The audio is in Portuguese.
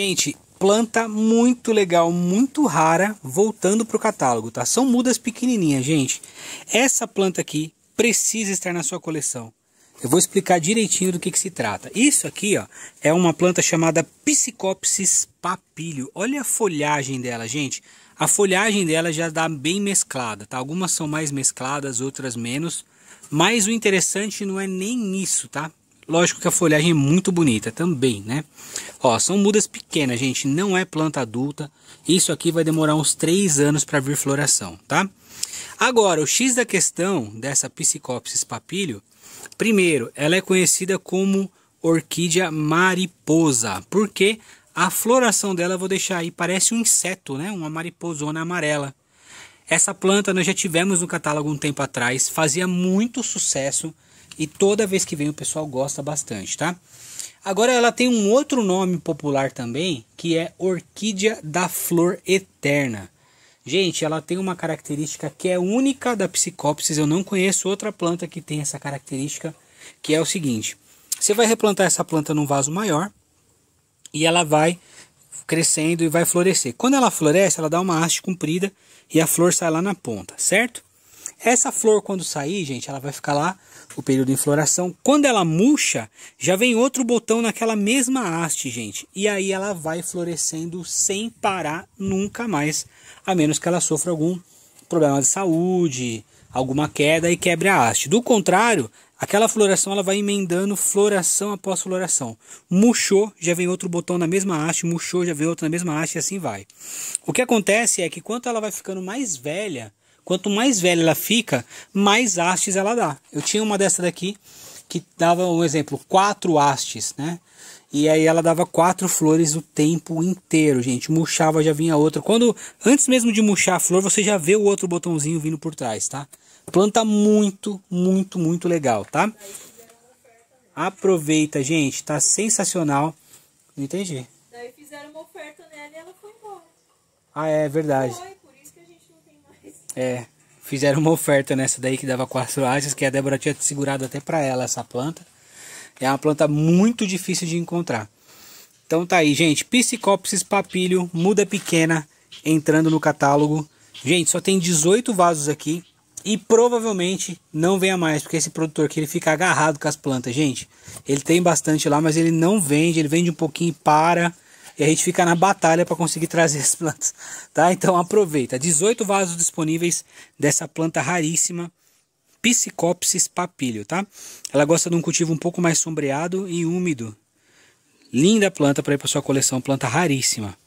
Gente, planta muito legal, muito rara, voltando para o catálogo, tá? São mudas pequenininhas, gente. Essa planta aqui precisa estar na sua coleção. Eu vou explicar direitinho do que, que se trata. Isso aqui ó, é uma planta chamada Psicopsis papilio. Olha a folhagem dela, gente. A folhagem dela já dá bem mesclada, tá? Algumas são mais mescladas, outras menos. Mas o interessante não é nem isso, tá? Lógico que a folhagem é muito bonita também, né? Ó, são mudas pequenas, gente, não é planta adulta. Isso aqui vai demorar uns 3 anos para vir floração, tá? Agora, o X da questão dessa Psicopsis papilio, primeiro, ela é conhecida como orquídea mariposa, porque a floração dela, vou deixar aí, parece um inseto, né? Uma mariposona amarela. Essa planta nós já tivemos no catálogo um tempo atrás, fazia muito sucesso e toda vez que vem o pessoal gosta bastante, tá? Agora ela tem um outro nome popular também, que é orquídea da flor eterna. Gente, ela tem uma característica que é única da Psicópsis. Eu não conheço outra planta que tem essa característica, que é o seguinte: você vai replantar essa planta num vaso maior e ela vai crescendo e vai florescer. Quando ela floresce, ela dá uma haste comprida e a flor sai lá na ponta, certo? Essa flor, quando sair, gente, ela vai ficar lá o período em floração. Quando ela murcha, já vem outro botão naquela mesma haste, gente. E aí ela vai florescendo sem parar nunca mais, a menos que ela sofra algum problema de saúde, alguma queda e quebre a haste. Do contrário, aquela floração ela vai emendando floração após floração. Murchou, já vem outro botão na mesma haste, murchou, já vem outro na mesma haste e assim vai. O que acontece é que quanto ela vai ficando mais velha, Quanto mais velha ela fica, mais hastes ela dá. Eu tinha uma dessa daqui que dava um exemplo, quatro hastes, né? E aí ela dava quatro flores o tempo inteiro, gente. Murchava, já vinha outra. Quando antes mesmo de murchar a flor, você já vê o outro botãozinho vindo por trás, tá? Planta muito, muito, muito legal, tá? Aproveita, gente, tá sensacional. Não entendi. Daí fizeram uma oferta nela e ela foi embora. Ah, é verdade. Foi. É, fizeram uma oferta nessa daí que dava quatro asas, que a Débora tinha segurado até para ela essa planta. É uma planta muito difícil de encontrar. Então tá aí, gente. Psicopsis papilio, muda pequena, entrando no catálogo. Gente, só tem 18 vasos aqui e provavelmente não venha mais, porque esse produtor aqui ele fica agarrado com as plantas, gente. Ele tem bastante lá, mas ele não vende, ele vende um pouquinho e para e a gente fica na batalha para conseguir trazer as plantas, tá? Então aproveita. 18 vasos disponíveis dessa planta raríssima, Psicopsis papilio, tá? Ela gosta de um cultivo um pouco mais sombreado e úmido. Linda planta para ir para sua coleção, planta raríssima.